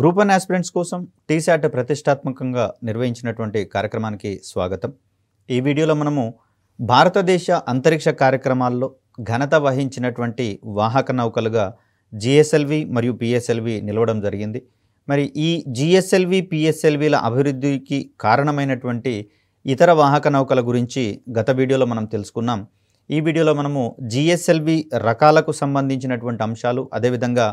group one aspirants కోసం టీశాట్ ప్రతిష్టాత్మకంగా నిర్వహించినటువంటి కార్యక్రమానికి స్వాగతం ఈ వీడియోలో మనము భారతదేశ అంతరిక్ష కార్యక్రమాల్లో ఘనత వహించినటువంటి వాహక నౌకలుగా జిఎస్ఎల్వి మరియు పిఎస్ఎల్వి నిలవడం జరిగింది మరి ఈ జిఎస్ఎల్వి పిఎస్ఎల్విల అభివృద్ధికి కారణమైనటువంటి ఇతర వాహక నౌకల గురించి గత వీడియోలో మనం తెలుసుకున్నాం ఈ వీడియోలో మనము జిఎస్ఎల్వి రకాలకు సంబంధించినటువంటి అంశాలు అదేవిధంగా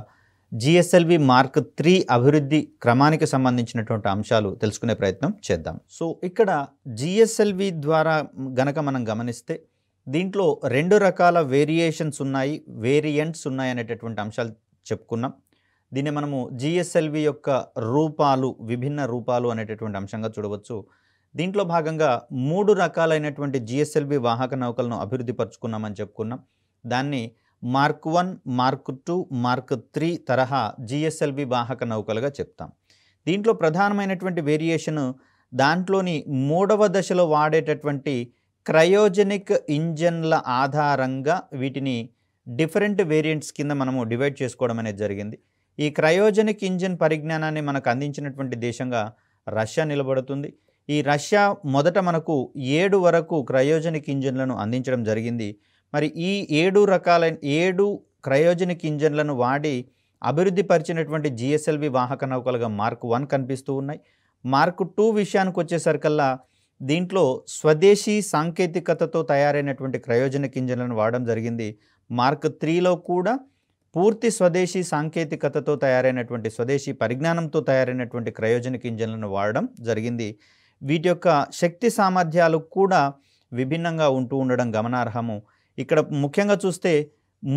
జిఎస్ఎల్వి మార్క్ త్రీ అభివృద్ధి క్రమానికి సంబంధించినటువంటి అంశాలు తెలుసుకునే ప్రయత్నం చేద్దాం సో ఇక్కడ జిఎస్ఎల్వి ద్వారా గనక మనం గమనిస్తే దీంట్లో రెండు రకాల వేరియేషన్స్ ఉన్నాయి వేరియంట్స్ ఉన్నాయి అనేటటువంటి అంశాలు చెప్పుకున్నాం దీన్ని మనము జిఎస్ఎల్వి యొక్క రూపాలు విభిన్న రూపాలు అనేటటువంటి అంశంగా చూడవచ్చు దీంట్లో భాగంగా మూడు రకాలైనటువంటి జిఎస్ఎల్వి వాహక నౌకలను అభివృద్ధి పరుచుకున్నామని చెప్పుకున్నాం దాన్ని mark one mark two mark three తరహా జిఎస్ఎల్వి వాహక నౌకలుగా చెప్తాం దీంట్లో ప్రధానమైనటువంటి వేరియేషను దాంట్లోని మూడవ దశలో వాడేటటువంటి క్రయోజెనిక్ ఇంజన్ల ఆధారంగా వీటిని డిఫరెంట్ వేరియంట్స్ కింద మనము డివైడ్ చేసుకోవడం అనేది జరిగింది ఈ క్రయోజెనిక్ ఇంజన్ పరిజ్ఞానాన్ని మనకు అందించినటువంటి దేశంగా రష్యా నిలబడుతుంది ఈ రష్యా మొదట మనకు ఏడు వరకు క్రయోజెనిక్ ఇంజన్లను అందించడం జరిగింది మరి ఈ ఏడు రకాలైన ఏడు క్రయోజనిక్ ఇంజన్లను వాడి అభివృద్ధి పరిచినటువంటి జిఎస్ఎల్వి వాహక నౌకలుగా మార్క్ వన్ కనిపిస్తూ ఉన్నాయి మార్క్ టూ విషయానికి వచ్చేసరికల్లా దీంట్లో స్వదేశీ సాంకేతికతతో తయారైనటువంటి క్రయోజనిక్ ఇంజన్లను వాడడం జరిగింది మార్క్ త్రీలో కూడా పూర్తి స్వదేశీ సాంకేతికతతో తయారైనటువంటి స్వదేశీ పరిజ్ఞానంతో తయారైనటువంటి క్రయోజనిక్ ఇంజన్లను వాడడం జరిగింది వీటి యొక్క శక్తి సామర్థ్యాలు కూడా విభిన్నంగా ఉంటూ ఉండడం గమనార్హము ఇక్కడ ముఖ్యంగా చూస్తే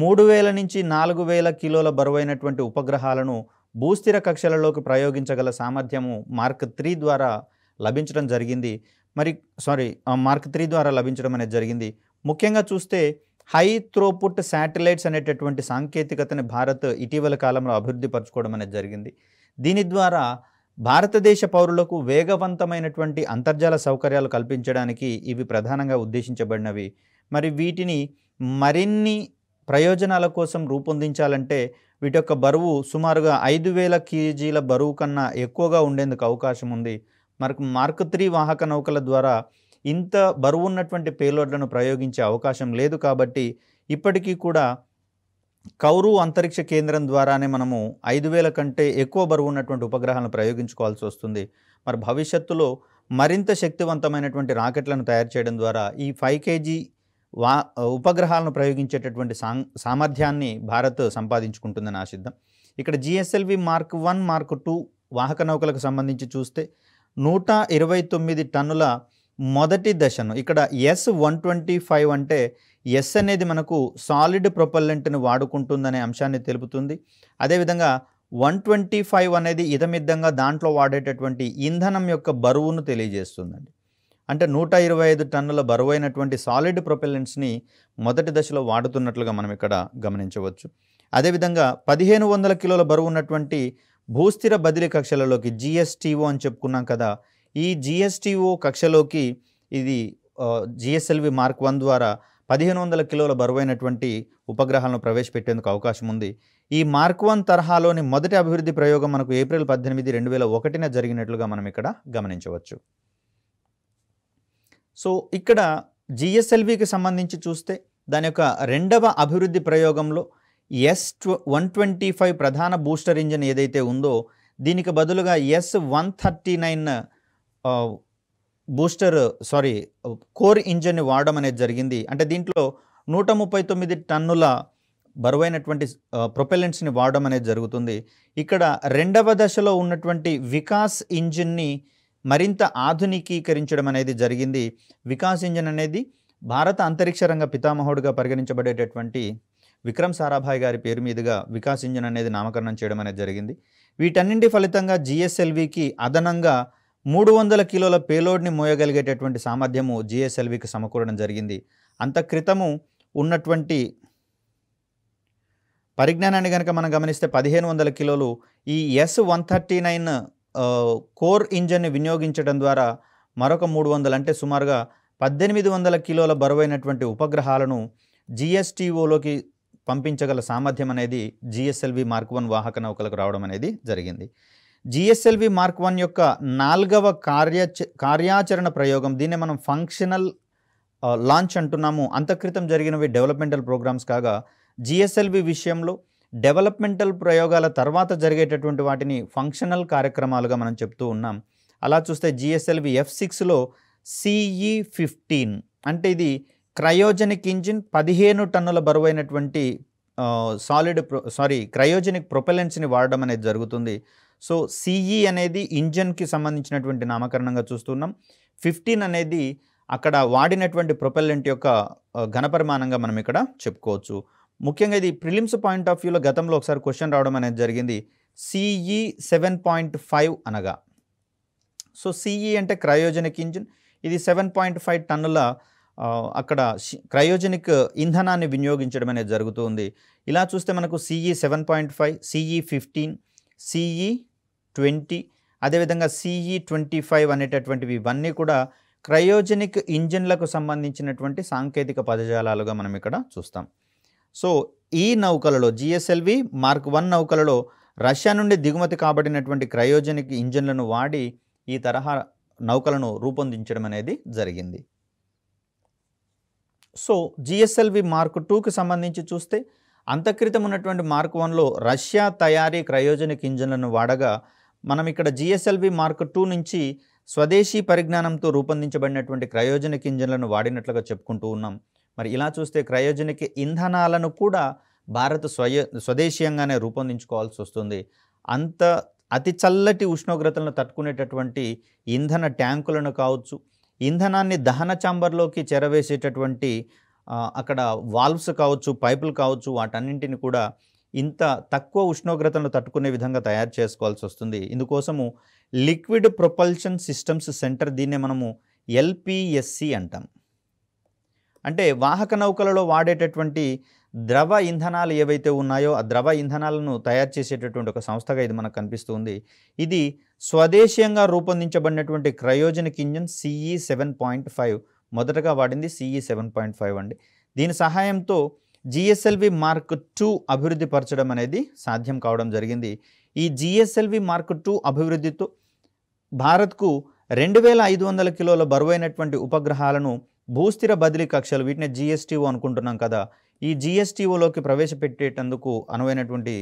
మూడు వేల నుంచి నాలుగు వేల కిలోల బరువైనటువంటి ఉపగ్రహాలను భూస్థిర కక్షలలోకి ప్రయోగించగల సామర్థ్యము మార్క్ త్రీ ద్వారా లభించడం జరిగింది మరి సారీ మార్క్ త్రీ ద్వారా లభించడం అనేది జరిగింది ముఖ్యంగా చూస్తే హై త్రోపుట్ శాటిలైట్స్ అనేటటువంటి సాంకేతికతని భారత్ ఇటీవల కాలంలో అభివృద్ధి పరచుకోవడం అనేది జరిగింది దీని ద్వారా భారతదేశ పౌరులకు వేగవంతమైనటువంటి అంతర్జాల సౌకర్యాలు కల్పించడానికి ఇవి ప్రధానంగా ఉద్దేశించబడినవి మరి వీటిని మరిన్ని ప్రయోజనాల కోసం రూపొందించాలంటే వీటి యొక్క బరువు సుమారుగా ఐదు వేల కేజీల బరువు కన్నా ఎక్కువగా ఉండేందుకు అవకాశం ఉంది మనకు మార్క్ త్రీ వాహక నౌకల ద్వారా ఇంత బరువు ఉన్నటువంటి పేలోడ్లను ప్రయోగించే అవకాశం లేదు కాబట్టి ఇప్పటికీ కూడా కౌరు అంతరిక్ష కేంద్రం ద్వారానే మనము ఐదు వేల కంటే ఎక్కువ బరువు ఉన్నటువంటి ఉపగ్రహాలను ప్రయోగించుకోవాల్సి వస్తుంది మరి భవిష్యత్తులో మరింత శక్తివంతమైనటువంటి రాకెట్లను తయారు చేయడం ద్వారా ఈ ఫైవ్ కేజీ వా ఉపగ్రహాలను ప్రయోగించేటటువంటి సా సామర్థ్యాన్ని భారత్ సంపాదించుకుంటుందని ఆశిద్దాం ఇక్కడ GSLV mark one mark two వాహక నౌకలకు సంబంధించి చూస్తే నూట ఇరవై తొమ్మిది టన్నుల మొదటి దశను ఇక్కడ ఎస్ వన్ ట్వంటీ ఫైవ్ అంటే ఎస్ అనేది మనకు సాలిడ్ ప్రొపల్లెంట్ని వాడుకుంటుందనే అంశాన్ని తెలుపుతుంది అదేవిధంగా వన్ ట్వంటీ ఫైవ్ అనేది ఇదమిద్దంగా దాంట్లో వాడేటటువంటి ఇంధనం యొక్క బరువును తెలియజేస్తుందండి అంటే నూట ఇరవై ఐదు టన్నుల బరువైనటువంటి సాలిడ్ ప్రొపెల్లెంట్స్ని మొదటి దశలో వాడుతున్నట్లుగా మనం ఇక్కడ గమనించవచ్చు అదేవిధంగా పదిహేను వందల కిలోల బరువు ఉన్నటువంటి భూస్థిర బదిలీ కక్షలలోకి జిఎస్టీఓ అని చెప్పుకున్నాం కదా ఈ జిఎస్టీఓ కక్షలోకి ఇది జిఎస్ఎల్వి మార్క్ వన్ ద్వారా పదిహేను వందల కిలోల బరువైనటువంటి ఉపగ్రహాలను ప్రవేశపెట్టేందుకు అవకాశం ఉంది ఈ మార్క్ వన్ తరహాలోని మొదటి అభివృద్ధి ప్రయోగం మనకు ఏప్రిల్ పద్దెనిమిది రెండు వేల ఒకటిన జరిగినట్లుగా మనం ఇక్కడ గమనించవచ్చు సో ఇక్కడ జిఎస్ఎల్వికి సంబంధించి చూస్తే దాని యొక్క రెండవ అభివృద్ధి ప్రయోగంలో ఎస్ వన్ ట్వంటీ ఫైవ్ ప్రధాన బూస్టర్ ఇంజిన్ ఏదైతే ఉందో దీనికి బదులుగా S one thirty nine booster sorry core ఇంజిన్ని వాడడం అనేది జరిగింది అంటే దీంట్లో నూట ముప్పై తొమ్మిది టన్నుల బరువైనటువంటి ప్రొపెలెంట్స్ని వాడడం అనేది జరుగుతుంది ఇక్కడ రెండవ దశలో ఉన్నటువంటి వికాస్ ఇంజిన్ని మరింత ఆధునికీకరించడం అనేది జరిగింది వికాస్ ఇంజన్ అనేది భారత అంతరిక్ష రంగ పితామహుడుగా పరిగణించబడేటటువంటి విక్రమ్ సారాభాయ్ గారి పేరు మీదుగా వికాస్ ఇంజన్ అనేది నామకరణం చేయడం అనేది జరిగింది వీటన్నింటి ఫలితంగా జిఎస్ఎల్వికి అదనంగా మూడు వందల కిలోల పేలోడ్ని మోయగలిగేటటువంటి సామర్థ్యము జిఎస్ఎల్వికి సమకూరడం జరిగింది అంత క్రితము ఉన్నటువంటి పరిజ్ఞానాన్ని కనుక మనం గమనిస్తే పదిహేను వందల కిలోలు ఈ S one thirty nine core ఇంజన్ని వినియోగించడం ద్వారా మరొక మూడు వందలు అంటే సుమారుగా పద్దెనిమిది వందల కిలోల బరువైనటువంటి ఉపగ్రహాలను జిఎస్టీఓలోకి పంపించగల సామర్థ్యం అనేది జిఎస్ఎల్వి మార్క్ వన్ వాహక నౌకలకు రావడం అనేది జరిగింది జిఎస్ఎల్వి మార్క్ వన్ యొక్క నాలుగవ కార్య కార్యాచరణ ప్రయోగం దీన్ని మనం ఫంక్షనల్ లాంచ్ అంటున్నాము అంతక్రితం జరిగినవి డెవలప్మెంటల్ ప్రోగ్రామ్స్ కాగా జిఎస్ఎల్వి విషయంలో డెవలప్మెంటల్ ప్రయోగాల తర్వాత జరిగేటటువంటి వాటిని ఫంక్షనల్ కార్యక్రమాలుగా మనం చెప్తూ ఉన్నాం అలా చూస్తే జిఎస్ఎల్వి ఎఫ్ సిక్స్లో సిఈ ఫిఫ్టీన్ అంటే ఇది క్రయోజెనిక్ ఇంజిన్ పదిహేను టన్నుల బరువైనటువంటి సాలిడ్ సారీ క్రయోజనిక్ ప్రొపెలెన్స్ని వాడడం అనేది జరుగుతుంది సో సిఈ అనేది ఇంజన్కి సంబంధించినటువంటి నామకరణంగా చూస్తున్నాం ఫిఫ్టీన్ అనేది అక్కడ వాడినటువంటి ప్రొపెలెంట్ యొక్క ఘనపరిమాణంగా మనం ఇక్కడ చెప్పుకోవచ్చు ముఖ్యంగా ఇది ప్రిలిమ్స్ పాయింట్ ఆఫ్ వ్యూలో గతంలో ఒకసారి క్వశ్చన్ రావడం అనేది జరిగింది సిఈ సెవెన్ పాయింట్ ఫైవ్ అనగా సో సిఈ e అంటే క్రయోజనిక్ ఇంజిన్ ఇది సెవెన్ పాయింట్ ఫైవ్ టన్నుల అక్కడ క్రయోజనిక్ ఇంధనాన్ని వినియోగించడం అనేది జరుగుతుంది ఇలా చూస్తే మనకు CE seven point five CE fifteen CE twenty అదేవిధంగా సిఈ ట్వంటీ ఫైవ్ అనేటటువంటివి ఇవన్నీ కూడా క్రయోజనిక్ ఇంజిన్లకు సంబంధించినటువంటి సాంకేతిక పదజాలాలుగా మనం ఇక్కడ చూస్తాం సో ఈ నౌకలలో జిఎస్ఎల్వి మార్క్ వన్ నౌకలలో రష్యా నుండి దిగుమతి కాబడినటువంటి క్రయోజనిక్ ఇంజన్లను వాడి ఈ తరహా నౌకలను రూపొందించడం అనేది జరిగింది సో జిఎస్ఎల్వి మార్క్ టూకి సంబంధించి చూస్తే అంతక్రితం ఉన్నటువంటి మార్క్ వన్లో రష్యా తయారీ క్రయోజనిక్ ఇంజన్లను వాడగా మనం ఇక్కడ జిఎస్ఎల్వి మార్క్ టూ నుంచి స్వదేశీ పరిజ్ఞానంతో రూపొందించబడినటువంటి క్రయోజనిక్ ఇంజన్లను వాడినట్లుగా చెప్పుకుంటూ ఉన్నాం మరి ఇలా చూస్తే క్రయోజనిక ఇంధనాలను కూడా భారత్ స్వయ స్వదేశీయంగానే రూపొందించుకోవాల్సి వస్తుంది అంత అతి చల్లటి ఉష్ణోగ్రతలను తట్టుకునేటటువంటి ఇంధన ట్యాంకులను కావచ్చు ఇంధనాన్ని దహన చాంబర్లోకి చేరవేసేటటువంటి అక్కడ వాల్వ్స్ కావచ్చు పైపులు కావచ్చు వాటన్నింటిని కూడా ఇంత తక్కువ ఉష్ణోగ్రతను తట్టుకునే విధంగా తయారు చేసుకోవాల్సి వస్తుంది ఇందుకోసము లిక్విడ్ ప్రొపల్షన్ సిస్టమ్స్ సెంటర్ దీన్నే మనము ఎల్పిఎస్సి అంటాం అంటే వాహక నౌకలలో వాడేటటువంటి ద్రవ ఇంధనాలు ఏవైతే ఉన్నాయో ఆ ద్రవ ఇంధనాలను తయారు చేసేటటువంటి ఒక సంస్థగా ఇది మనకు కనిపిస్తుంది ఇది స్వదేశీయంగా రూపొందించబడినటువంటి cryogenic engine CE seven point five మొదటగా వాడింది సిఈ సెవెన్ పాయింట్ ఫైవ్ అండి దీని సహాయంతో జిఎస్ఎల్వి మార్క్ టూ అభివృద్ధి పరచడం అనేది సాధ్యం కావడం జరిగింది ఈ జిఎస్ఎల్వి మార్క్ టూ అభివృద్ధితో భారత్కు రెండు వేల ఐదు వందల కిలోల బరువైనటువంటి ఉపగ్రహాలను భూస్థిర బదిలీ కక్షలు వీటిని జిఎస్టీఓ అనుకుంటున్నాం కదా ఈ జిఎస్టీఓలోకి ప్రవేశపెట్టేటందుకు అనువైనటువంటి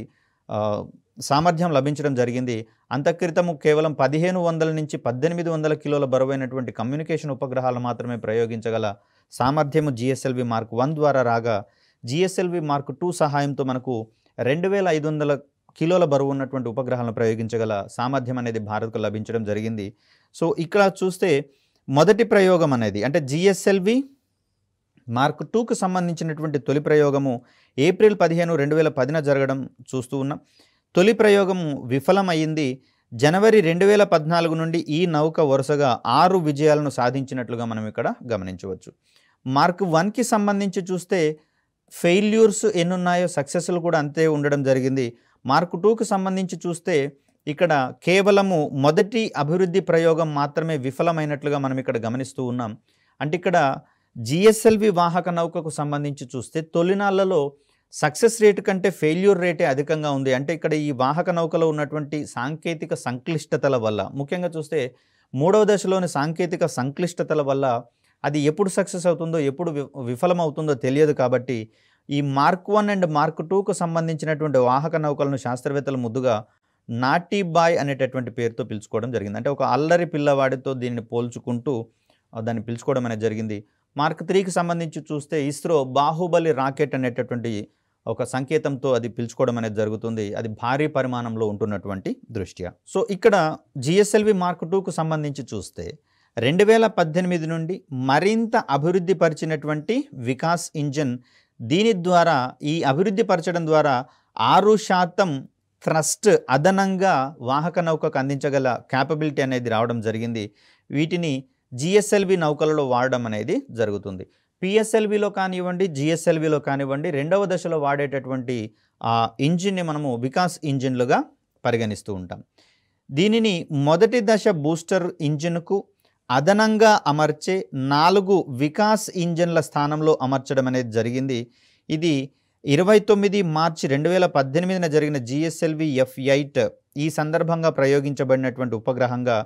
సామర్థ్యం లభించడం జరిగింది అంతక్రితము కేవలం పదిహేను వందల నుంచి పద్దెనిమిది వందల కిలోల బరువైనటువంటి కమ్యూనికేషన్ ఉపగ్రహాలు మాత్రమే ప్రయోగించగల సామర్థ్యము జిఎస్ఎల్వి మార్క్ వన్ ద్వారా రాగా జిఎస్ఎల్వి మార్క్ టూ సహాయంతో మనకు రెండు వేల ఐదు వందల కిలోల బరువు ఉన్నటువంటి ఉపగ్రహాలను ప్రయోగించగల సామర్థ్యం అనేది భారత్కు లభించడం జరిగింది సో ఇక్కడ చూస్తే మొదటి ప్రయోగం అనేది అంటే జిఎస్ఎల్వి మార్క్ టూకు సంబంధించినటువంటి తొలి ప్రయోగము ఏప్రిల్ పదిహేను రెండు వేల పదిన జరగడం చూస్తూ ఉన్నాం తొలి ప్రయోగం విఫలమైంది జనవరి రెండు వేల పద్నాలుగు నుండి ఈ నౌక వరుసగా ఆరు విజయాలను సాధించినట్లుగా మనం ఇక్కడ గమనించవచ్చు మార్క్ వన్కి సంబంధించి చూస్తే ఫెయిల్యూర్స్ ఎన్నున్నాయో సక్సెస్లు కూడా అంతే ఉండడం జరిగింది మార్క్ టూకు సంబంధించి చూస్తే ఇక్కడ కేవలము మొదటి అభివృద్ధి ప్రయోగం మాత్రమే విఫలమైనట్లుగా మనం ఇక్కడ గమనిస్తూ ఉన్నాం అంటే ఇక్కడ జిఎస్ఎల్వి వాహక నౌకకు సంబంధించి చూస్తే తొలినాళ్లలో సక్సెస్ రేటు కంటే ఫెయిల్యూర్ రేటే అధికంగా ఉంది అంటే ఇక్కడ ఈ వాహక నౌకలో ఉన్నటువంటి సాంకేతిక సంక్లిష్టతల వల్ల ముఖ్యంగా చూస్తే మూడవ దశలోని సాంకేతిక సంక్లిష్టతల వల్ల అది ఎప్పుడు సక్సెస్ అవుతుందో ఎప్పుడు విఫలమవుతుందో తెలియదు కాబట్టి ఈ మార్క్ వన్ అండ్ మార్క్ టూకు సంబంధించినటువంటి వాహక నౌకలను శాస్త్రవేత్తలు ముద్దుగా నాటీ బాయ్ అనేటటువంటి పేరుతో పిలుచుకోవడం జరిగింది అంటే ఒక అల్లరి పిల్లవాడితో దీన్ని పోల్చుకుంటూ దాన్ని పిలుచుకోవడం అనేది జరిగింది మార్క్ త్రీకి సంబంధించి చూస్తే ఇస్రో బాహుబలి రాకెట్ అనేటటువంటి ఒక సంకేతంతో అది పిలుచుకోవడం అనేది జరుగుతుంది అది భారీ పరిమాణంలో ఉంటున్నటువంటి దృష్ట్యా సో ఇక్కడ జిఎస్ఎల్వి మార్క్ టూకు సంబంధించి చూస్తే రెండు వేల పద్దెనిమిది నుండి మరింత అభివృద్ధి పరిచినటువంటి వికాస్ ఇంజన్ దీని ద్వారా ఈ అభివృద్ధి పరచడం ద్వారా ఆరు శాతం థ్రస్ట్ అదనంగా వాహక నౌకకు అందించగల క్యాపబిలిటీ అనేది రావడం జరిగింది వీటిని జిఎస్ఎల్వి నౌకలలో వాడడం అనేది జరుగుతుంది పిఎస్ఎల్విలో కానివ్వండి జిఎస్ఎల్విలో కానివ్వండి రెండవ దశలో వాడేటటువంటి ఆ ఇంజిన్ని మనము వికాస్ ఇంజిన్లుగా పరిగణిస్తూ ఉంటాం దీనిని మొదటి దశ బూస్టర్ ఇంజిన్కు అదనంగా అమర్చే నాలుగు వికాస్ ఇంజన్ల స్థానంలో అమర్చడం అనేది జరిగింది ఇది ఇరవై తొమ్మిది మార్చి రెండు వేల పద్దెనిమిదిన జరిగిన జిఎస్ఎల్వి ఎఫ్ ఎయిట్ ఈ సందర్భంగా ప్రయోగించబడినటువంటి ఉపగ్రహంగా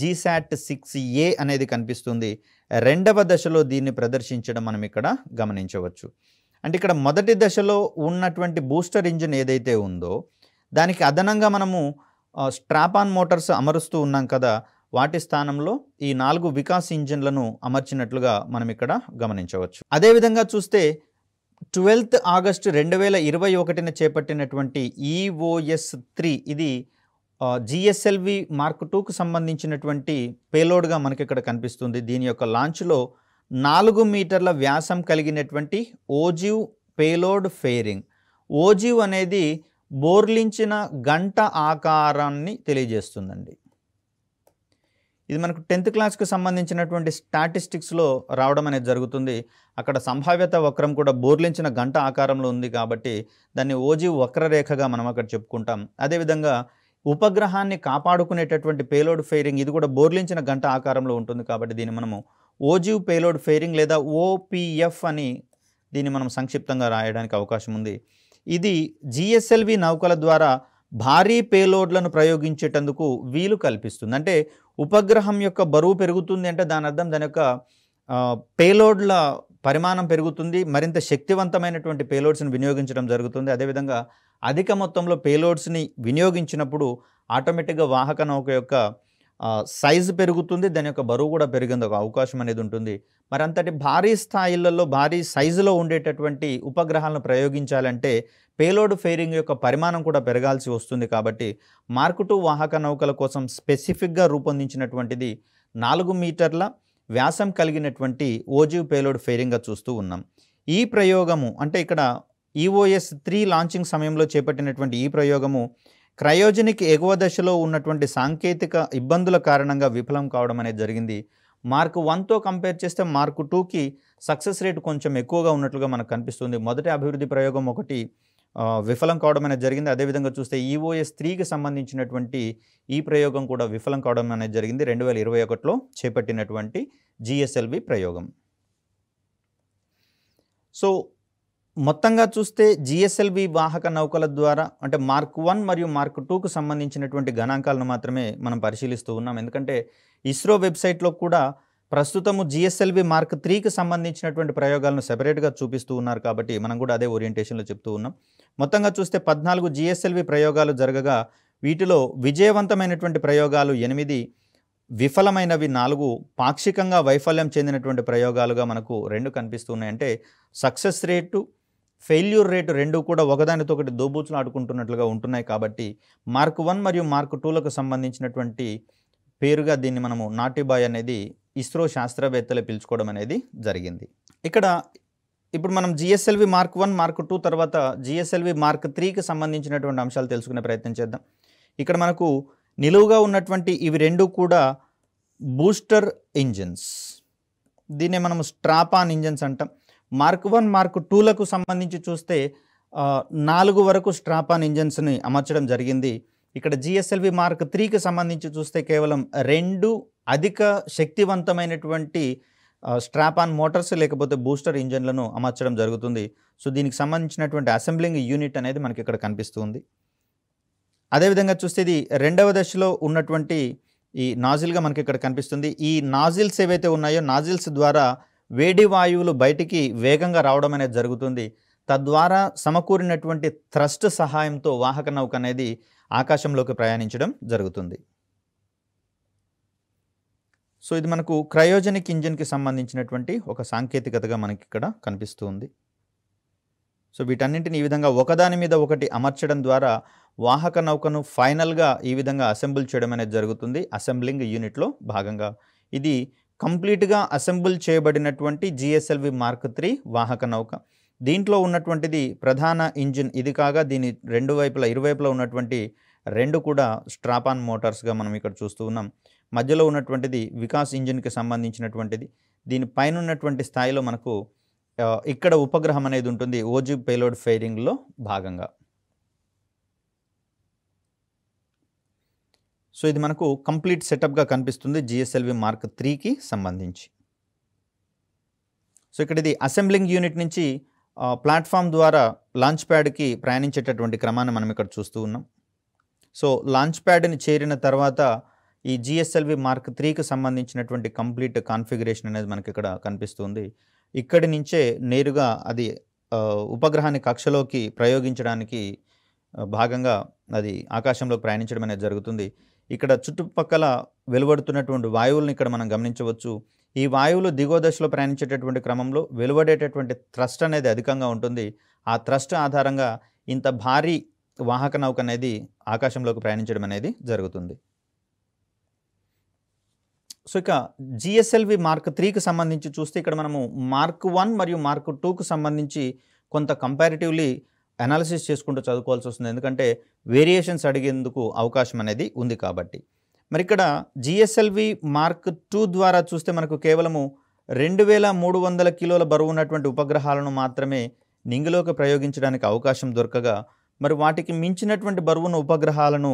జీశాట్ సిక్స్ ఏ అనేది కనిపిస్తుంది రెండవ దశలో దీన్ని ప్రదర్శించడం మనం ఇక్కడ గమనించవచ్చు అంటే ఇక్కడ మొదటి దశలో ఉన్నటువంటి బూస్టర్ ఇంజిన్ ఏదైతే ఉందో దానికి అదనంగా మనము స్ట్రాపాన్ మోటార్స్ అమరుస్తూ ఉన్నాం కదా వాటి స్థానంలో ఈ నాలుగు వికాస్ ఇంజిన్లను అమర్చినట్లుగా మనం ఇక్కడ గమనించవచ్చు అదేవిధంగా చూస్తే ట్వెల్త్ ఆగస్టు రెండు వేల ఇరవై ఒకటిన చేపట్టినటువంటి ఈఓఎస్ e త్రీ ఇది జిఎస్ఎల్వి మార్క్ టూకు సంబంధించినటువంటి పేలోడ్గా మనకి ఇక్కడ కనిపిస్తుంది దీని యొక్క లాంచ్లో నాలుగు మీటర్ల వ్యాసం కలిగినటువంటి ఓజివ్ పేలోడ్ ఫేరింగ్ ఓజివ్ అనేది బోర్లించిన గంట ఆకారాన్ని తెలియజేస్తుందండి ఇది మనకు టెన్త్ క్లాస్కు సంబంధించినటువంటి స్టాటిస్టిక్స్లో రావడం అనేది జరుగుతుంది అక్కడ సంభావ్యత వక్రం కూడా బోర్లించిన గంట ఆకారంలో ఉంది కాబట్టి దాన్ని ఓజీ వక్రరేఖగా మనం అక్కడ చెప్పుకుంటాం అదేవిధంగా ఉపగ్రహాన్ని కాపాడుకునేటటువంటి పేలోడ్ ఫైరింగ్ ఇది కూడా బోర్లించిన గంట ఆకారంలో ఉంటుంది కాబట్టి దీన్ని మనము ఓజీవ్ పేలోడ్ ఫైరింగ్ లేదా ఓపిఎఫ్ అని దీన్ని మనం సంక్షిప్తంగా రాయడానికి అవకాశం ఉంది ఇది జిఎస్ఎల్వి నౌకల ద్వారా భారీ పేలోడ్లను ప్రయోగించేటందుకు వీలు కల్పిస్తుంది అంటే ఉపగ్రహం యొక్క బరువు పెరుగుతుంది అంటే దాని అర్థం దాని యొక్క పేలోడ్ల పరిమాణం పెరుగుతుంది మరింత శక్తివంతమైనటువంటి పేలోడ్స్ని వినియోగించడం జరుగుతుంది అదేవిధంగా అధిక మొత్తంలో పేలోడ్స్ని వినియోగించినప్పుడు ఆటోమేటిక్గా వాహక నౌక యొక్క సైజు పెరుగుతుంది దాని యొక్క బరువు కూడా పెరిగింది ఒక అవకాశం అనేది ఉంటుంది మరి అంతటి భారీ స్థాయిలలో భారీ సైజులో ఉండేటటువంటి ఉపగ్రహాలను ప్రయోగించాలంటే పేలోడ్ ఫెయిరింగ్ యొక్క పరిమాణం కూడా పెరగాల్సి వస్తుంది కాబట్టి మార్క్ టూ వాహక నౌకల కోసం స్పెసిఫిక్గా రూపొందించినటువంటిది నాలుగు మీటర్ల వ్యాసం కలిగినటువంటి ఓజీవ్ పేలోడ్ ఫెయిరింగ్గా చూస్తూ ఉన్నాం ఈ ప్రయోగము అంటే ఇక్కడ ఈఓఎస్ త్రీ లాంచింగ్ సమయంలో చేపట్టినటువంటి ఈ ప్రయోగము క్రయోజనిక్ ఎగువ దశలో ఉన్నటువంటి సాంకేతిక ఇబ్బందుల కారణంగా విఫలం కావడం అనేది జరిగింది మార్క్ వన్తో కంపేర్ చేస్తే మార్క్ టూకి సక్సెస్ రేట్ కొంచెం ఎక్కువగా ఉన్నట్లుగా మనకు కనిపిస్తుంది మొదటి అభివృద్ధి ప్రయోగం ఒకటి విఫలం కావడం అనేది జరిగింది అదేవిధంగా చూస్తే ఈఓఎస్ e త్రీకి సంబంధించినటువంటి ఈ ప్రయోగం కూడా విఫలం కావడం అనేది జరిగింది రెండు వేల ఇరవై ఒకటిలో చేపట్టినటువంటి జిఎస్ఎల్వి ప్రయోగం సో మొత్తంగా చూస్తే జిఎస్ఎల్వి వాహక నౌకల ద్వారా అంటే మార్క్ వన్ మరియు మార్క్ టూకు సంబంధించినటువంటి గణాంకాలను మాత్రమే మనం పరిశీలిస్తూ ఉన్నాం ఎందుకంటే ఇస్రో వెబ్సైట్లో కూడా ప్రస్తుతము జిఎస్ఎల్వి మార్క్ త్రీకి సంబంధించినటువంటి ప్రయోగాలను సెపరేట్గా చూపిస్తూ ఉన్నారు కాబట్టి మనం కూడా అదే ఓరియంటేషన్లో చెప్తూ ఉన్నాం మొత్తంగా చూస్తే పద్నాలుగు జిఎస్ఎల్వి ప్రయోగాలు జరగగా వీటిలో విజయవంతమైనటువంటి ప్రయోగాలు ఎనిమిది విఫలమైనవి నాలుగు పాక్షికంగా వైఫల్యం చెందినటువంటి ప్రయోగాలుగా మనకు రెండు కనిపిస్తున్నాయంటే సక్సెస్ రేటు ఫెయిల్యూర్ రేటు రెండు కూడా ఒకదానితో ఒకటి దోబూచులు ఆడుకుంటున్నట్లుగా ఉంటున్నాయి కాబట్టి మార్క్ వన్ మరియు మార్క్ టూలకు సంబంధించినటువంటి పేరుగా దీన్ని మనము నాటిబాయ్ అనేది ఇస్రో శాస్త్రవేత్తలు పిలుచుకోవడం అనేది జరిగింది ఇక్కడ ఇప్పుడు మనం GSLV mark one mark two తర్వాత జిఎస్ఎల్వి మార్క్ త్రీకి సంబంధించినటువంటి అంశాలు తెలుసుకునే ప్రయత్నం చేద్దాం ఇక్కడ మనకు నిలువుగా ఉన్నటువంటి ఇవి రెండు కూడా బూస్టర్ ఇంజిన్స్ దీన్నే మనం స్ట్రాపాన్ ఇంజిన్స్ అంటాం మార్క్ వన్ మార్క్ టూలకు సంబంధించి చూస్తే నాలుగు వరకు స్ట్రాపాన్ ఇంజిన్స్ని అమర్చడం జరిగింది ఇక్కడ జిఎస్ఎల్వి మార్క్ త్రీకి సంబంధించి చూస్తే కేవలం రెండు అధిక శక్తివంతమైనటువంటి స్ట్రాపాన్ మోటార్స్ లేకపోతే బూస్టర్ ఇంజన్లను అమర్చడం జరుగుతుంది సో దీనికి సంబంధించినటువంటి అసెంబ్లింగ్ యూనిట్ అనేది మనకి ఇక్కడ కనిపిస్తుంది అదేవిధంగా చూస్తే ఇది రెండవ దశలో ఉన్నటువంటి ఈ నాజిల్గా మనకి ఇక్కడ కనిపిస్తుంది ఈ నాజిల్స్ ఏవైతే ఉన్నాయో నాజిల్స్ ద్వారా వేడి వాయువులు బయటికి వేగంగా రావడం అనేది జరుగుతుంది తద్వారా సమకూరినటువంటి థ్రస్ట్ సహాయంతో వాహక నౌక అనేది ఆకాశంలోకి ప్రయాణించడం జరుగుతుంది సో ఇది మనకు క్రయోజనిక్ ఇంజిన్కి సంబంధించినటువంటి ఒక సాంకేతికతగా మనకి ఇక్కడ కనిపిస్తూ ఉంది సో వీటన్నింటిని ఈ విధంగా ఒకదాని మీద ఒకటి అమర్చడం ద్వారా వాహక నౌకను ఫైనల్గా ఈ విధంగా అసెంబుల్ చేయడం అనేది జరుగుతుంది అసెంబ్లింగ్ యూనిట్లో భాగంగా ఇది కంప్లీట్గా అసెంబుల్ చేయబడినటువంటి జిఎస్ఎల్వి మార్క్ త్రీ వాహక నౌక దీంట్లో ఉన్నటువంటిది ప్రధాన ఇంజిన్ ఇది కాగా దీని రెండు వైపుల ఇరువైపులా ఉన్నటువంటి రెండు కూడా స్ట్రాపాన్ మోటార్స్గా మనం ఇక్కడ చూస్తూ ఉన్నాం మధ్యలో ఉన్నటువంటిది వికాస్ ఇంజిన్కి సంబంధించినటువంటిది దీని పైన ఉన్నటువంటి స్థాయిలో మనకు ఇక్కడ ఉపగ్రహం అనేది ఉంటుంది ఓజీ పేలోడ్ ఫైరింగ్లో భాగంగా సో ఇది మనకు కంప్లీట్ సెటప్గా కనిపిస్తుంది జిఎస్ఎల్వి మార్క్ త్రీకి సంబంధించి సో ఇక్కడ ఇది అసెంబ్లింగ్ యూనిట్ నుంచి ప్లాట్ఫామ్ ద్వారా లాంచ్ ప్యాడ్కి ప్రయాణించేటటువంటి క్రమాన్ని మనం ఇక్కడ చూస్తూ ఉన్నాం సో లాంచ్ ప్యాడ్ని చేరిన తర్వాత ఈ జిఎస్ఎల్వి మార్క్ త్రీకి సంబంధించినటువంటి కంప్లీట్ కాన్ఫిగరేషన్ అనేది మనకి ఇక్కడ కనిపిస్తుంది ఇక్కడి నుంచే నేరుగా అది ఉపగ్రహాన్ని కక్షలోకి ప్రయోగించడానికి భాగంగా అది ఆకాశంలో ప్రయాణించడం అనేది జరుగుతుంది ఇక్కడ చుట్టుపక్కల వెలువడుతున్నటువంటి వాయువులను ఇక్కడ మనం గమనించవచ్చు ఈ వాయువులు దిగువ దశలో ప్రయాణించేటటువంటి క్రమంలో వెలువడేటటువంటి థ్రస్ట్ అనేది అధికంగా ఉంటుంది ఆ థ్రస్ట్ ఆధారంగా ఇంత భారీ వాహక నౌక అనేది ఆకాశంలోకి ప్రయాణించడం అనేది జరుగుతుంది సో ఇక జిఎస్ఎల్వి మార్క్ త్రీకి సంబంధించి చూస్తే ఇక్కడ మనము మార్క్ వన్ మరియు మార్క్ టూకు సంబంధించి కొంత కంపారిటివ్లీ అనాలిసిస్ చేసుకుంటూ చదువుకోవాల్సి వస్తుంది ఎందుకంటే వేరియేషన్స్ అడిగేందుకు అవకాశం అనేది ఉంది కాబట్టి మరి ఇక్కడ జిఎస్ఎల్వి మార్క్ టూ ద్వారా చూస్తే మనకు కేవలము రెండు వేల మూడు వందల కిలోల బరువు ఉన్నటువంటి ఉపగ్రహాలను మాత్రమే నింగిలోకి ప్రయోగించడానికి అవకాశం దొరకగా మరి వాటికి మించినటువంటి బరువున్న ఉపగ్రహాలను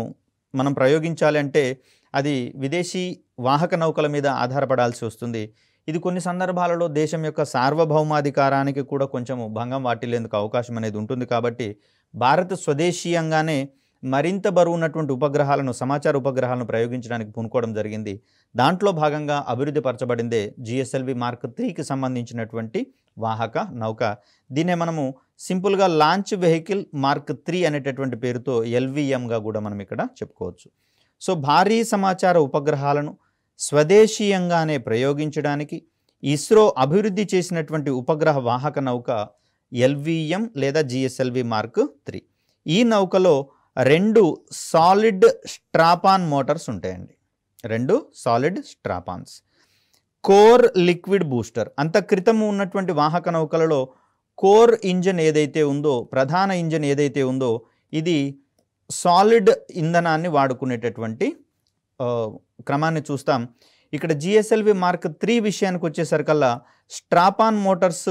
మనం ప్రయోగించాలి అంటే అది విదేశీ వాహక నౌకల మీద ఆధారపడాల్సి వస్తుంది ఇది కొన్ని సందర్భాలలో దేశం యొక్క సార్వభౌమాధికారానికి కూడా కొంచెం భంగం వాటిల్లేందుకు అవకాశం అనేది ఉంటుంది కాబట్టి భారత స్వదేశీయంగానే మరింత బరువు ఉన్నటువంటి ఉపగ్రహాలను సమాచార ఉపగ్రహాలను ప్రయోగించడానికి పూనుకోవడం జరిగింది దాంట్లో భాగంగా అభివృద్ధి పరచబడిందే జిఎస్ఎల్వి మార్క్ త్రీకి సంబంధించినటువంటి వాహక నౌక దీనే మనము సింపుల్గా లాంచ్ వెహికల్ మార్క్ త్రీ అనేటటువంటి పేరుతో ఎల్విఎంగా కూడా మనం ఇక్కడ చెప్పుకోవచ్చు సో భారీ సమాచార ఉపగ్రహాలను స్వదేశీయంగానే ప్రయోగించడానికి ఇస్రో అభివృద్ధి చేసినటువంటి ఉపగ్రహ వాహక నౌక ఎల్విఎం లేదా జిఎస్ఎల్వి మార్క్ త్రీ ఈ నౌకలో రెండు సాలిడ్ స్ట్రాపాన్ మోటార్స్ ఉంటాయండి రెండు solid strap ons core liquid booster అంత క్రితం ఉన్నటువంటి వాహక నౌకలలో కోర్ ఇంజన్ ఏదైతే ఉందో ప్రధాన ఇంజన్ ఏదైతే ఉందో ఇది సాలిడ్ ఇంధనాన్ని వాడుకునేటటువంటి క్రమాన్ని చూస్తాం ఇక్కడ జిఎస్ఎల్వి మార్క్ త్రీ విషయానికి వచ్చేసరికల్లా స్ట్రాపాన్ మోటార్స్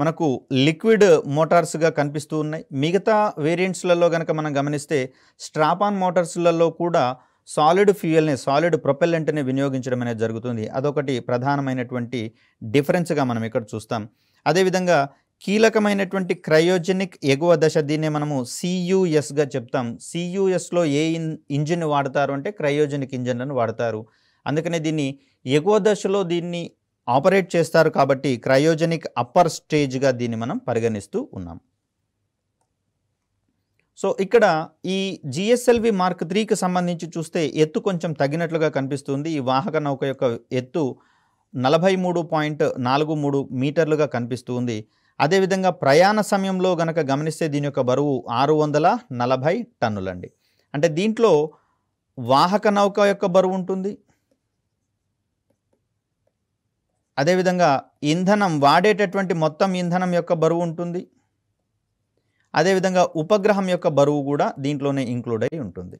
మనకు లిక్విడ్ మోటార్స్గా కనిపిస్తూ ఉన్నాయి మిగతా వేరియంట్స్లలో కనుక మనం గమనిస్తే స్ట్రాపాన్ మోటార్స్లలో కూడా సాలిడ్ ఫ్యూయల్ని సాలిడ్ ప్రొపెల్లెంట్ని వినియోగించడం అనేది జరుగుతుంది అదొకటి ప్రధానమైనటువంటి డిఫరెన్స్గా మనం ఇక్కడ చూస్తాం అదేవిధంగా కీలకమైనటువంటి క్రయోజెనిక్ ఎగువ దశ దీన్నే మనము సియుఎస్గా చెప్తాం సియుఎస్లో ఏ ఇన్ ఇంజిన్ వాడతారు అంటే క్రయోజెనిక్ ఇంజిన్లను వాడతారు అందుకనే దీన్ని ఎగువ దశలో దీన్ని ఆపరేట్ చేస్తారు కాబట్టి క్రయోజెనిక్ అప్పర్ స్టేజ్గా దీన్ని మనం పరిగణిస్తూ ఉన్నాం సో ఇక్కడ ఈ జిఎస్ఎల్వి మార్క్ త్రీకి సంబంధించి చూస్తే ఎత్తు కొంచెం తగ్గినట్లుగా కనిపిస్తుంది ఈ వాహక నౌక యొక్క ఎత్తు నలభై మూడు పాయింట్ నాలుగు మూడు మీటర్లుగా కనిపిస్తుంది అదేవిధంగా ప్రయాణ సమయంలో గనక గమనిస్తే దీని యొక్క బరువు ఆరు వందల నలభై టన్నులండి అంటే దీంట్లో వాహక నౌక యొక్క బరువు ఉంటుంది అదేవిధంగా ఇంధనం వాడేటటువంటి మొత్తం ఇంధనం యొక్క బరువు ఉంటుంది అదేవిధంగా ఉపగ్రహం యొక్క బరువు కూడా దీంట్లోనే ఇంక్లూడ్ అయి ఉంటుంది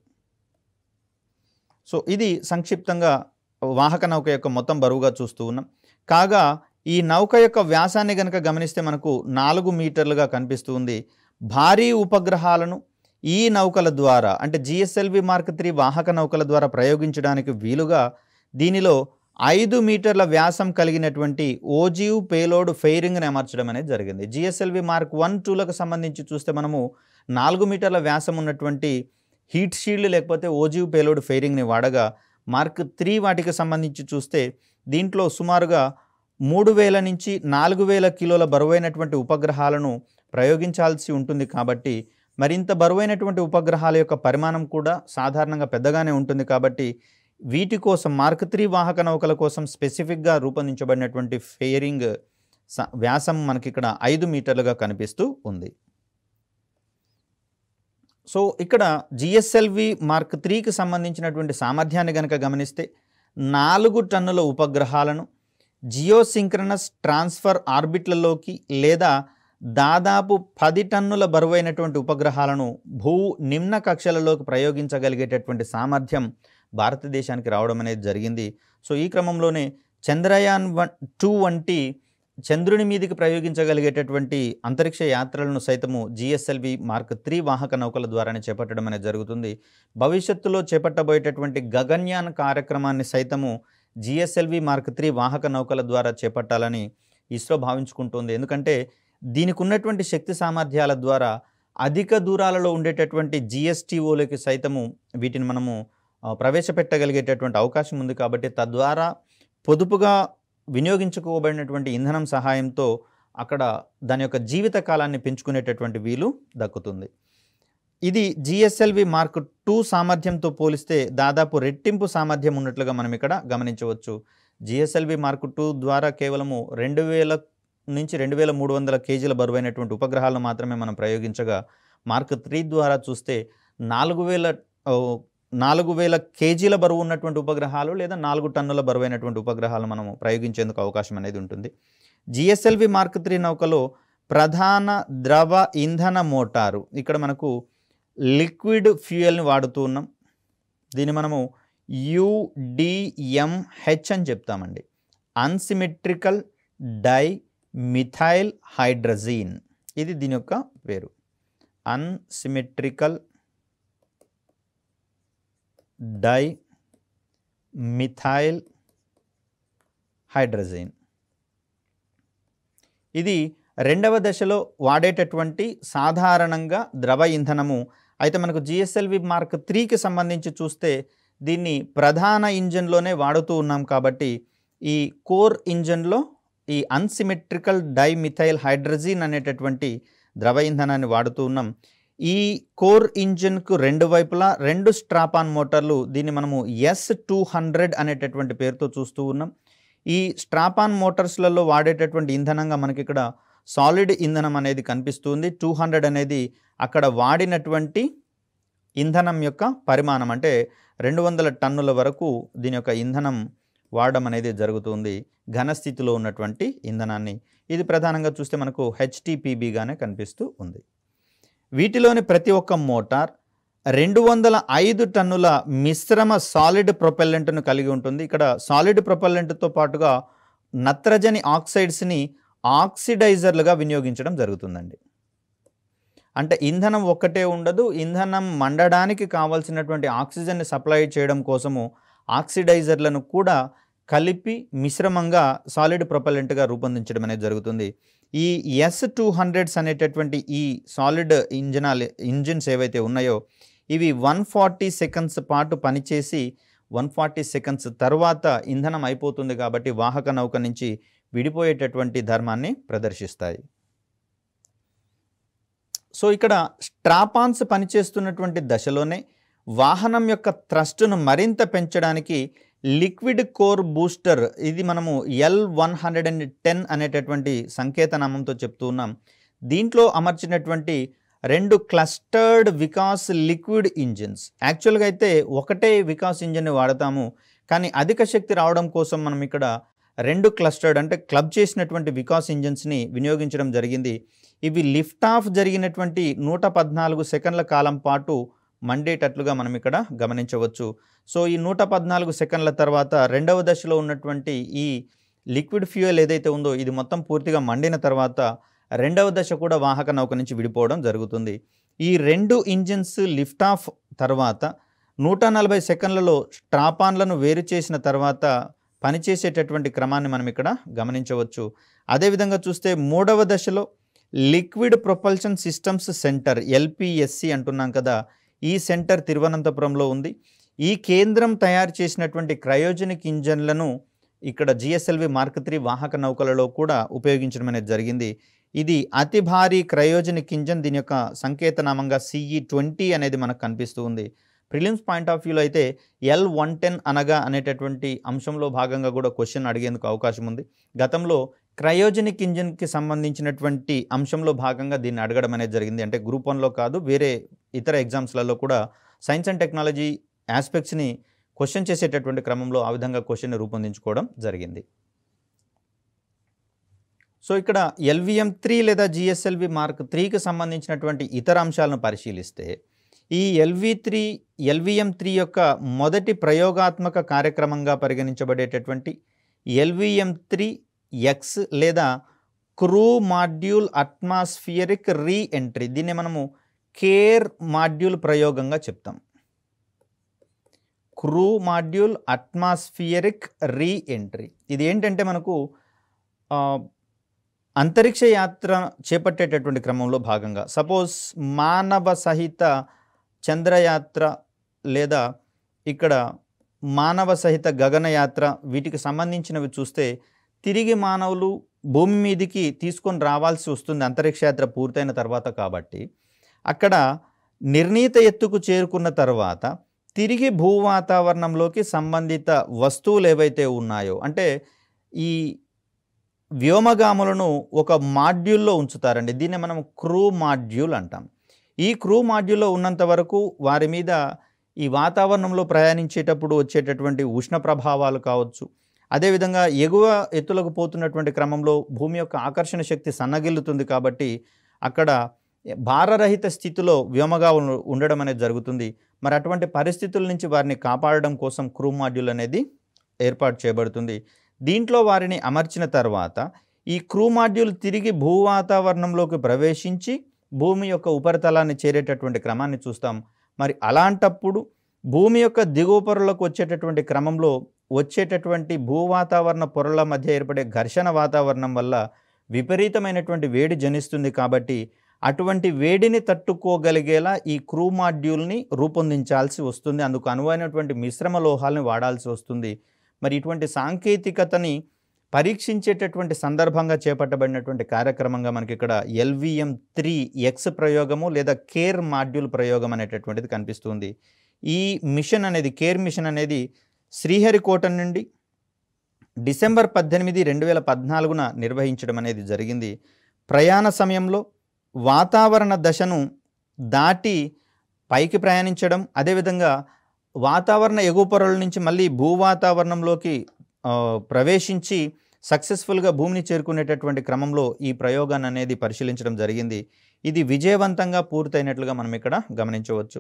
సో ఇది సంక్షిప్తంగా వాహక నౌక యొక్క మొత్తం బరువుగా చూస్తూ ఉన్నాం కాగా ఈ నౌక యొక్క వ్యాసాన్ని గనక గమనిస్తే మనకు నాలుగు మీటర్లుగా కనిపిస్తుంది భారీ ఉపగ్రహాలను ఈ నౌకల ద్వారా అంటే జిఎస్ఎల్వి మార్క్ త్రీ వాహక నౌకల ద్వారా ప్రయోగించడానికి వీలుగా దీనిలో ఐదు మీటర్ల వ్యాసం కలిగినటువంటి ఓజీవ్ పేలోడ్ ఫెయిరింగ్ని అమర్చడం అనేది జరిగింది జిఎస్ఎల్వి మార్క్ వన్ టూలకు సంబంధించి చూస్తే మనము నాలుగు మీటర్ల వ్యాసం ఉన్నటువంటి హీట్ షీల్డ్ లేకపోతే ఓజీవ్ పేలోడ్ ఫెయిరింగ్ని వాడగా మార్క్ త్రీ వాటికి సంబంధించి చూస్తే దీంట్లో సుమారుగా మూడు వేల నుంచి నాలుగు వేల కిలోల బరువైనటువంటి ఉపగ్రహాలను ప్రయోగించాల్సి ఉంటుంది కాబట్టి మరింత బరువైనటువంటి ఉపగ్రహాల యొక్క పరిమాణం కూడా సాధారణంగా పెద్దగానే ఉంటుంది కాబట్టి వీటి కోసం మార్క్ త్రీ వాహక నౌకల కోసం స్పెసిఫిక్గా రూపొందించబడినటువంటి ఫేరింగ్ వ్యాసం మనకి ఇక్కడ ఐదు మీటర్లుగా కనిపిస్తూ ఉంది సో ఇక్కడ జిఎస్ఎల్వి మార్క్ త్రీకి సంబంధించినటువంటి సామర్థ్యాన్ని కనుక గమనిస్తే నాలుగు టన్నుల ఉపగ్రహాలను జియోసింక్రనస్ ట్రాన్స్ఫర్ ఆర్బిట్లలోకి లేదా దాదాపు పది టన్నుల బరువైనటువంటి ఉపగ్రహాలను భూ నిమ్న కక్షలలోకి ప్రయోగించగలిగేటటువంటి సామర్థ్యం భారతదేశానికి రావడం అనేది జరిగింది సో ఈ క్రమంలోనే చంద్రయాన్ వన్ టూ వంటి చంద్రుని మీదికి ప్రయోగించగలిగేటటువంటి అంతరిక్ష యాత్రలను సైతము జిఎస్ఎల్వి మార్క్ త్రీ వాహక నౌకల ద్వారానే చేపట్టడం అనేది జరుగుతుంది భవిష్యత్తులో చేపట్టబోయేటటువంటి గగన్యాన్ కార్యక్రమాన్ని సైతము జిఎస్ఎల్వి మార్క్ త్రీ వాహక నౌకల ద్వారా చేపట్టాలని ఇస్రో భావించుకుంటుంది ఎందుకంటే దీనికి ఉన్నటువంటి శక్తి సామర్థ్యాల ద్వారా అధిక దూరాలలో ఉండేటటువంటి జిఎస్టీఓలకి సైతము వీటిని మనము ప్రవేశపెట్టగలిగేటటువంటి అవకాశం ఉంది కాబట్టి తద్వారా పొదుపుగా వినియోగించుకోబడినటువంటి ఇంధనం సహాయంతో అక్కడ దాని యొక్క జీవిత కాలాన్ని పెంచుకునేటటువంటి వీలు దక్కుతుంది ఇది జిఎస్ఎల్వి మార్క్ టూ సామర్థ్యంతో పోలిస్తే దాదాపు రెట్టింపు సామర్థ్యం ఉన్నట్లుగా మనం ఇక్కడ గమనించవచ్చు జిఎస్ఎల్వి మార్క్ టూ ద్వారా కేవలము రెండు వేల నుంచి రెండు వేల మూడు వందల కేజీల బరువైనటువంటి ఉపగ్రహాలను మాత్రమే మనం ప్రయోగించగా మార్క్ త్రీ ద్వారా చూస్తే నాలుగు వేల నాలుగు వేల కేజీల బరువు ఉన్నటువంటి ఉపగ్రహాలు లేదా నాలుగు టన్నుల బరువైనటువంటి ఉపగ్రహాలు మనం ప్రయోగించేందుకు అవకాశం అనేది ఉంటుంది జిఎస్ఎల్వి మార్క్ త్రీ నౌకలో ప్రధాన ద్రవ ఇంధన మోటారు ఇక్కడ మనకు లిక్విడ్ ఫ్యూయల్ని వాడుతూ ఉన్నాం దీన్ని మనము యుడిఎంహెచ్ అని చెప్తామండి అన్సిమెట్రికల్ డై మిథైల్ హైడ్రజీన్ ఇది దీని యొక్క పేరు అన్సిమెట్రికల్ డై మిథైల్ హైడ్రజీన్ ఇది రెండవ దశలో వాడేటటువంటి సాధారణంగా ద్రవ ఇంధనము అయితే మనకు జిఎస్ఎల్వి మార్క్ త్రీకి సంబంధించి చూస్తే దీన్ని ప్రధాన ఇంజన్లోనే వాడుతూ ఉన్నాం కాబట్టి ఈ కోర్ ఇంజన్లో ఈ అన్సిమెట్రికల్ డైమిథైల్ హైడ్రజీన్ అనేటటువంటి ద్రవ ఇంధనాన్ని వాడుతూ ఉన్నాం ఈ కోర్ ఇంజిన్కు రెండు వైపులా రెండు స్ట్రాపాన్ మోటార్లు దీన్ని మనము ఎస్ టూ హండ్రెడ్ అనేటటువంటి పేరుతో చూస్తూ ఉన్నాం ఈ స్ట్రాపాన్ మోటార్స్లలో వాడేటటువంటి ఇంధనంగా మనకి ఇక్కడ సాలిడ్ ఇంధనం అనేది కనిపిస్తుంది టూ హండ్రెడ్ అనేది అక్కడ వాడినటువంటి ఇంధనం యొక్క పరిమాణం అంటే రెండు వందల టన్నుల వరకు దీని యొక్క ఇంధనం వాడడం అనేది జరుగుతుంది ఘనస్థితిలో ఉన్నటువంటి ఇంధనాన్ని ఇది ప్రధానంగా చూస్తే మనకు హెచ్టిపిబిగానే కనిపిస్తూ ఉంది వీటిలోని ప్రతి ఒక్క మోటార్ రెండు వందల ఐదు టన్నుల మిశ్రమ సాలిడ్ ప్రొపెల్లెంట్ను కలిగి ఉంటుంది ఇక్కడ సాలిడ్ ప్రొపెల్లెంట్తో పాటుగా నత్రజని ఆక్సైడ్స్ని ఆక్సిడైజర్లుగా వినియోగించడం జరుగుతుందండి అంటే ఇంధనం ఒక్కటే ఉండదు ఇంధనం మండడానికి కావాల్సినటువంటి ఆక్సిజన్ని సప్లై చేయడం కోసము ఆక్సిడైజర్లను కూడా కలిపి మిశ్రమంగా సాలిడ్ ప్రొపలెంట్గా రూపొందించడం అనేది జరుగుతుంది ఈ ఎస్ టూ హండ్రెడ్స్ అనేటటువంటి ఈ సాలిడ్ ఇంజనాలు ఇంజిన్స్ ఏవైతే ఉన్నాయో ఇవి వన్ ఫార్టీ సెకండ్స్ పాటు పనిచేసి వన్ ఫార్టీ సెకండ్స్ తర్వాత ఇంధనం అయిపోతుంది కాబట్టి వాహక నౌక నుంచి విడిపోయేటటువంటి ధర్మాన్ని ప్రదర్శిస్తాయి సో ఇక్కడ స్ట్రాపాన్స్ పనిచేస్తున్నటువంటి దశలోనే వాహనం యొక్క థ్రస్ట్ను మరింత పెంచడానికి లిక్విడ్ కోర్ బూస్టర్ ఇది మనము L one hundred and ten అనేటటువంటి సంకేతనామంతో చెప్తూ ఉన్నాం దీంట్లో అమర్చినటువంటి రెండు క్లస్టర్డ్ వికాస్ లిక్విడ్ ఇంజిన్స్ యాక్చువల్గా అయితే ఒకటే వికాస్ ఇంజిన్ని వాడతాము కానీ అధిక శక్తి రావడం కోసం మనం ఇక్కడ రెండు క్లస్టర్డ్ అంటే క్లబ్ చేసినటువంటి వికాస్ ఇంజిన్స్ని వినియోగించడం జరిగింది ఇవి లిఫ్ట్ ఆఫ్ జరిగినటువంటి నూట పద్నాలుగు సెకండ్ల కాలం పాటు మండేటట్లుగా మనం ఇక్కడ గమనించవచ్చు సో ఈ నూట పద్నాలుగు సెకండ్ల తర్వాత రెండవ దశలో ఉన్నటువంటి ఈ లిక్విడ్ ఫ్యూయల్ ఏదైతే ఉందో ఇది మొత్తం పూర్తిగా మండిన తర్వాత రెండవ దశ కూడా వాహక నౌక నుంచి విడిపోవడం జరుగుతుంది ఈ రెండు ఇంజిన్స్ లిఫ్ట్ ఆఫ్ తర్వాత నూట నలభై సెకండ్లలో స్ట్రాపాన్లను వేరు చేసిన తర్వాత పనిచేసేటటువంటి క్రమాన్ని మనం ఇక్కడ గమనించవచ్చు అదేవిధంగా చూస్తే మూడవ దశలో liquid propulsion systems centre LPSC అంటున్నాం కదా ఈ సెంటర్ తిరువనంతపురంలో ఉంది ఈ కేంద్రం తయారు చేసినటువంటి క్రయోజనిక్ ఇంజన్లను ఇక్కడ జిఎస్ఎల్వి మార్క్ త్రీ వాహక నౌకలలో కూడా ఉపయోగించడం అనేది జరిగింది ఇది అతి భారీ క్రయోజనిక్ ఇంజన్ దీని యొక్క సంకేతనామంగా సిఈ ట్వంటీ e అనేది మనకు కనిపిస్తూ ఉంది ప్రిలిమ్స్ పాయింట్ ఆఫ్ వ్యూలో అయితే ఎల్ వన్ టెన్ అనగా అనేటటువంటి అంశంలో భాగంగా కూడా క్వశ్చన్ అడిగేందుకు అవకాశం ఉంది గతంలో క్రయోజనిక్ ఇంజిన్కి సంబంధించినటువంటి అంశంలో భాగంగా దీన్ని అడగడం అనేది జరిగింది అంటే గ్రూప్ వన్లో కాదు వేరే ఇతర ఎగ్జామ్స్లలో కూడా సైన్స్ అండ్ టెక్నాలజీ ఆస్పెక్ట్స్ని క్వశ్చన్ చేసేటటువంటి క్రమంలో ఆ విధంగా క్వశ్చన్ రూపొందించుకోవడం జరిగింది సో ఇక్కడ ఎల్విఎం త్రీ లేదా జిఎస్ఎల్వి మార్క్ త్రీకి సంబంధించినటువంటి ఇతర అంశాలను పరిశీలిస్తే ఈ ఎల్వి త్రీ ఎల్విఎం త్రీ యొక్క మొదటి ప్రయోగాత్మక కార్యక్రమంగా పరిగణించబడేటటువంటి ఎల్విఎం త్రీ ఎక్స్ లేదా crew module atmospheric re entry దీన్ని మనము కేర్ మాడ్యూల్ ప్రయోగంగా చెప్తాం క్రూ మాడ్యూల్ అట్మాస్ఫియరిక్ రీఎంట్రీ ఇది ఏంటంటే మనకు అంతరిక్ష యాత్ర చేపట్టేటటువంటి క్రమంలో భాగంగా సపోజ్ మానవ సహిత చంద్రయాత్ర లేదా ఇక్కడ మానవ సహిత గగనయాత్ర వీటికి సంబంధించినవి చూస్తే తిరిగి మానవులు భూమి మీదికి తీసుకొని రావాల్సి వస్తుంది అంతరిక్ష యాత్ర పూర్తయిన తర్వాత కాబట్టి అక్కడ నిర్ణీత ఎత్తుకు చేరుకున్న తర్వాత తిరిగి భూ వాతావరణంలోకి సంబంధిత వస్తువులు ఏవైతే ఉన్నాయో అంటే ఈ వ్యోమగాములను ఒక మాడ్యూల్లో ఉంచుతారండి దీన్ని మనం క్రూ మాడ్యూల్ అంటాం ఈ క్రూ మాడ్యూల్లో ఉన్నంత వరకు వారి మీద ఈ వాతావరణంలో ప్రయాణించేటప్పుడు వచ్చేటటువంటి ఉష్ణ ప్రభావాలు కావచ్చు అదేవిధంగా ఎగువ ఎత్తులకు పోతున్నటువంటి క్రమంలో భూమి యొక్క ఆకర్షణ శక్తి సన్నగిల్లుతుంది కాబట్టి అక్కడ భారరహిత స్థితిలో వ్యోమగా ఉండడం అనేది జరుగుతుంది మరి అటువంటి పరిస్థితుల నుంచి వారిని కాపాడడం కోసం క్రూ మాడ్యూల్ అనేది ఏర్పాటు చేయబడుతుంది దీంట్లో వారిని అమర్చిన తర్వాత ఈ క్రూ మాడ్యూల్ తిరిగి భూ వాతావరణంలోకి ప్రవేశించి భూమి యొక్క ఉపరితలాన్ని చేరేటటువంటి క్రమాన్ని చూస్తాం మరి అలాంటప్పుడు భూమి యొక్క దిగువ పొరలకు వచ్చేటటువంటి క్రమంలో వచ్చేటటువంటి భూ వాతావరణ పొరల మధ్య ఏర్పడే ఘర్షణ వాతావరణం వల్ల విపరీతమైనటువంటి వేడి జనిస్తుంది కాబట్టి అటువంటి వేడిని తట్టుకోగలిగేలా ఈ క్రూ మాడ్యూల్ని రూపొందించాల్సి వస్తుంది అందుకు అనువైనటువంటి మిశ్రమ లోహాలను వాడాల్సి వస్తుంది మరి ఇటువంటి సాంకేతికతని పరీక్షించేటటువంటి సందర్భంగా చేపట్టబడినటువంటి కార్యక్రమంగా మనకి ఇక్కడ ఎల్విఎం త్రీ ఎక్స్ ప్రయోగము లేదా కేర్ మాడ్యూల్ ప్రయోగం అనేటటువంటిది కనిపిస్తుంది ఈ మిషన్ అనేది కేర్ మిషన్ అనేది శ్రీహరికోట నుండి డిసెంబర్ పద్దెనిమిది రెండు వేల పద్నాలుగున నిర్వహించడం అనేది జరిగింది ప్రయాణ సమయంలో వాతావరణ దశను దాటి పైకి ప్రయాణించడం అదేవిధంగా వాతావరణ ఎగువ పొరల నుంచి మళ్ళీ భూ వాతావరణంలోకి ప్రవేశించి సక్సెస్ఫుల్గా భూమిని చేరుకునేటటువంటి క్రమంలో ఈ ప్రయోగాన్ని అనేది పరిశీలించడం జరిగింది ఇది విజయవంతంగా పూర్తయినట్లుగా మనం ఇక్కడ గమనించవచ్చు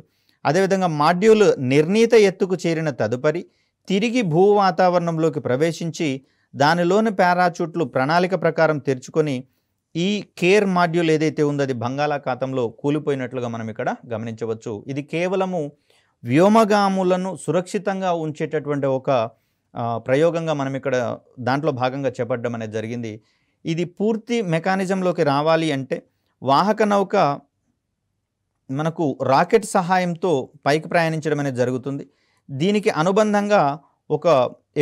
అదేవిధంగా మాడ్యూల్ నిర్ణీత ఎత్తుకు చేరిన తదుపరి తిరిగి భూ వాతావరణంలోకి ప్రవేశించి దానిలోని పారాచూట్లు ప్రణాళిక ప్రకారం తెరుచుకొని ఈ కేర్ మాడ్యూల్ ఏదైతే ఉందో అది బంగాళాఖాతంలో కూలిపోయినట్లుగా మనం ఇక్కడ గమనించవచ్చు ఇది కేవలము వ్యోమగాములను సురక్షితంగా ఉంచేటటువంటి ఒక ప్రయోగంగా మనం ఇక్కడ దాంట్లో భాగంగా చేపట్టడం అనేది జరిగింది ఇది పూర్తి మెకానిజంలోకి రావాలి అంటే వాహక నౌక మనకు రాకెట్ సహాయంతో పైకి ప్రయాణించడం అనేది జరుగుతుంది దీనికి అనుబంధంగా ఒక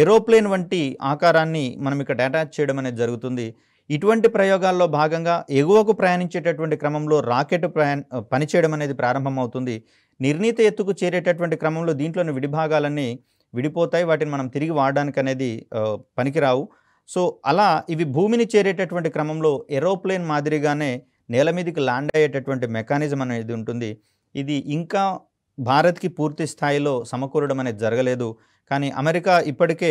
ఏరోప్లేన్ వంటి ఆకారాన్ని మనం ఇక్కడ అటాచ్ చేయడం అనేది జరుగుతుంది ఇటువంటి ప్రయోగాల్లో భాగంగా ఎగువకు ప్రయాణించేటటువంటి క్రమంలో రాకెట్ ప్రయాణ పనిచేయడం అనేది ప్రారంభమవుతుంది నిర్ణీత ఎత్తుకు చేరేటటువంటి క్రమంలో దీంట్లోని విడిభాగాలన్నీ విడిపోతాయి వాటిని మనం తిరిగి వాడడానికి అనేది పనికిరావు సో అలా ఇవి భూమిని చేరేటటువంటి క్రమంలో ఏరోప్లేన్ మాదిరిగానే నేల మీదకి ల్యాండ్ అయ్యేటటువంటి మెకానిజం అనేది ఉంటుంది ఇది ఇంకా భారత్కి పూర్తి స్థాయిలో సమకూరడం అనేది జరగలేదు కానీ అమెరికా ఇప్పటికే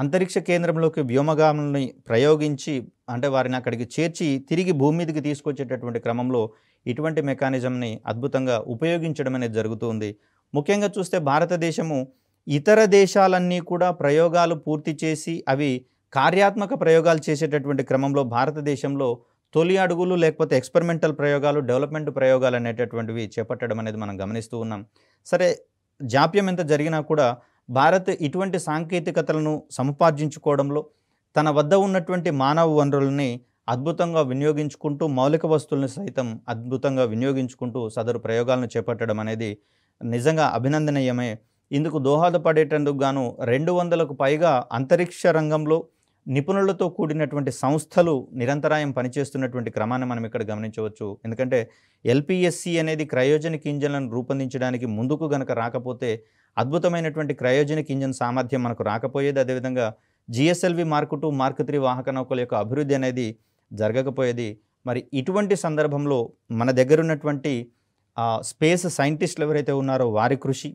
అంతరిక్ష కేంద్రంలోకి వ్యోమగాములని ప్రయోగించి అంటే వారిని అక్కడికి చేర్చి తిరిగి భూమి మీదకి తీసుకొచ్చేటటువంటి క్రమంలో ఇటువంటి మెకానిజంని అద్భుతంగా ఉపయోగించడం అనేది జరుగుతుంది ముఖ్యంగా చూస్తే భారతదేశము ఇతర దేశాలన్నీ కూడా ప్రయోగాలు పూర్తి చేసి అవి కార్యాత్మక ప్రయోగాలు చేసేటటువంటి క్రమంలో భారతదేశంలో తొలి అడుగులు లేకపోతే ఎక్స్పెరిమెంటల్ ప్రయోగాలు డెవలప్మెంట్ ప్రయోగాలు అనేటటువంటివి చేపట్టడం అనేది మనం గమనిస్తూ ఉన్నాం సరే జాప్యం ఎంత జరిగినా కూడా భారత్ ఇటువంటి సాంకేతికతలను సముపార్జించుకోవడంలో తన వద్ద ఉన్నటువంటి మానవ వనరుల్ని అద్భుతంగా వినియోగించుకుంటూ మౌలిక వస్తువులను సైతం అద్భుతంగా వినియోగించుకుంటూ సదరు ప్రయోగాలను చేపట్టడం అనేది నిజంగా అభినందనీయమే ఇందుకు దోహదపడేటందుకు గాను రెండు వందలకు పైగా అంతరిక్ష రంగంలో నిపుణులతో కూడినటువంటి సంస్థలు నిరంతరాయం పనిచేస్తున్నటువంటి క్రమాన్ని మనం ఇక్కడ గమనించవచ్చు ఎందుకంటే ఎల్పిఎస్సి అనేది క్రయోజనిక్ ఇంజన్లను రూపొందించడానికి ముందుకు గనక రాకపోతే అద్భుతమైనటువంటి క్రయోజనిక్ ఇంజన్ సామర్థ్యం మనకు రాకపోయేది అదేవిధంగా GSLV mark two mark three వాహక నౌకల యొక్క అభివృద్ధి అనేది జరగకపోయేది మరి ఇటువంటి సందర్భంలో మన దగ్గర ఉన్నటువంటి స్పేస్ సైంటిస్టులు ఎవరైతే ఉన్నారో వారి కృషి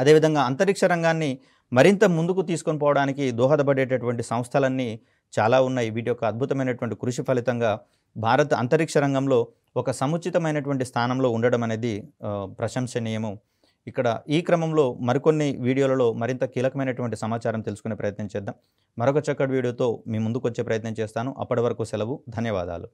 అదేవిధంగా అంతరిక్ష రంగాన్ని మరింత ముందుకు తీసుకొని పోవడానికి దోహదపడేటటువంటి సంస్థలన్నీ చాలా ఉన్నాయి వీటి యొక్క అద్భుతమైనటువంటి కృషి ఫలితంగా భారత్ అంతరిక్ష రంగంలో ఒక సముచితమైనటువంటి స్థానంలో ఉండడం అనేది ప్రశంసనీయము ఇక్కడ ఈ క్రమంలో మరికొన్ని వీడియోలలో మరింత కీలకమైనటువంటి సమాచారం తెలుసుకునే ప్రయత్నం చేద్దాం మరొక చక్కటి వీడియోతో మీ ముందుకు వచ్చే ప్రయత్నం చేస్తాను అప్పటి వరకు సెలవు ధన్యవాదాలు